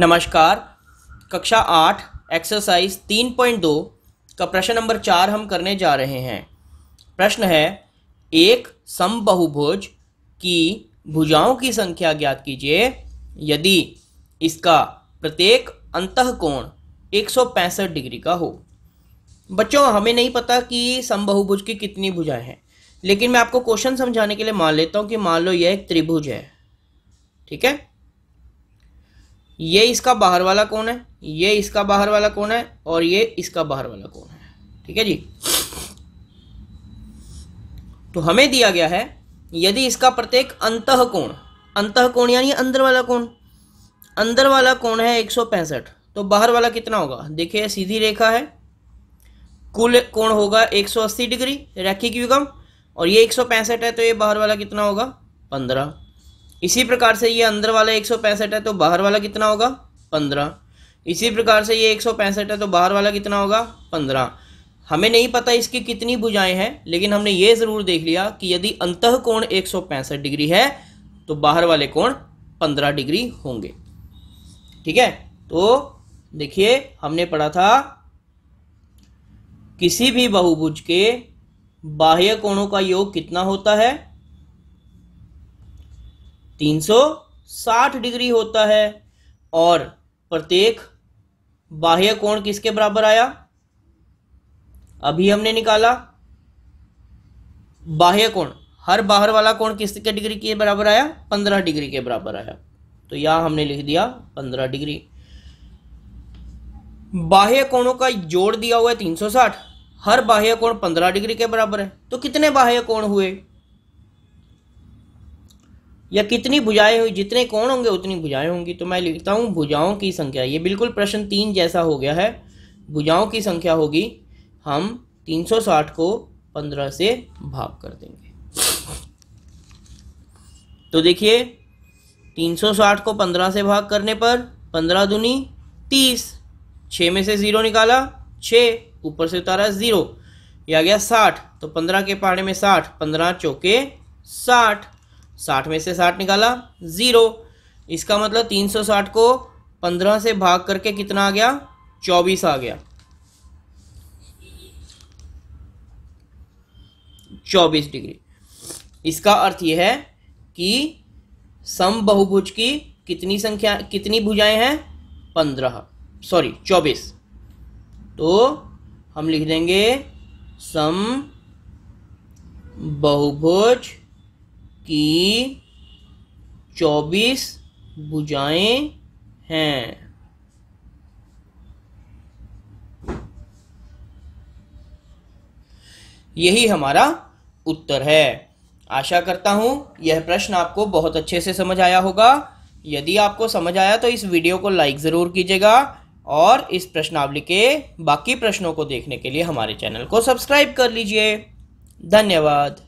नमस्कार कक्षा आठ एक्सरसाइज तीन पॉइंट दो का प्रश्न नंबर चार हम करने जा रहे हैं प्रश्न है एक सम बहुभुज की भुजाओं की संख्या ज्ञात कीजिए यदि इसका प्रत्येक सौ पैंसठ डिग्री का हो बच्चों हमें नहीं पता कि समबहुभुज की कितनी भुजाएं हैं लेकिन मैं आपको क्वेश्चन समझाने के लिए मान लेता हूँ कि मान लो यह एक त्रिभुज है ठीक है ये इसका बाहर वाला कौन है ये इसका बाहर वाला कौन है और ये इसका बाहर वाला कौन है ठीक है जी तो हमें दिया गया है यदि इसका प्रत्येक अंत कोण अंत कोण यानी अंदर वाला कोण अंदर वाला कोण है एक तो बाहर वाला कितना होगा देखिए सीधी रेखा है कुल कोण होगा 180 डिग्री रैखिक युगम और ये 165 है तो ये बाहर वाला कितना होगा इसी प्रकार से ये अंदर वाला एक है तो बाहर वाला कितना होगा पंद्रह इसी प्रकार से ये एक है तो बाहर वाला कितना होगा पंद्रह हमें नहीं पता इसकी कितनी भुजाएं हैं लेकिन हमने ये ज़रूर देख लिया कि यदि अंत कोण एक डिग्री है तो बाहर वाले कोण पंद्रह डिग्री होंगे ठीक है तो देखिए हमने पढ़ा था किसी भी बहुभुज के बाह्य कोणों का योग कितना होता है 360 डिग्री होता है और प्रत्येक बाह्य कोण किसके बराबर आया अभी हमने निकाला बाह्य कोण हर बाहर वाला कोण किसके डिग्री के बराबर आया पंद्रह डिग्री के बराबर आया तो यहां हमने लिख दिया पंद्रह डिग्री बाह्य कोणों का जोड़ दिया हुआ है 360 हर बाह्य कोण 15 डिग्री के बराबर है तो कितने बाह्य कोण हुए या कितनी बुझाएं हुई जितने कोण होंगे उतनी बुझाएं होंगी तो मैं लिखता हूँ भुजाओं की संख्या ये बिल्कुल प्रश्न तीन जैसा हो गया है भुजाओं की संख्या होगी हम 360 को 15 से भाग कर देंगे तो देखिए 360 को 15 से भाग करने पर 15 दुनी 30 6 में से ज़ीरो निकाला 6 ऊपर से उतारा ज़ीरो या आ गया 60 तो 15 के पहाड़े में 60 15 चौके 60 साठ में से साठ निकाला ज़ीरो इसका मतलब तीन सौ साठ को पंद्रह से भाग करके कितना आ गया चौबीस आ गया चौबीस डिग्री इसका अर्थ यह है कि सम बहुभुज की कितनी संख्या कितनी भुजाएं हैं पंद्रह सॉरी चौबीस तो हम लिख देंगे सम बहुभुज की चौबीस भुजाएं हैं यही हमारा उत्तर है आशा करता हूं यह प्रश्न आपको बहुत अच्छे से समझ आया होगा यदि आपको समझ आया तो इस वीडियो को लाइक ज़रूर कीजिएगा और इस प्रश्नावली के बाकी प्रश्नों को देखने के लिए हमारे चैनल को सब्सक्राइब कर लीजिए धन्यवाद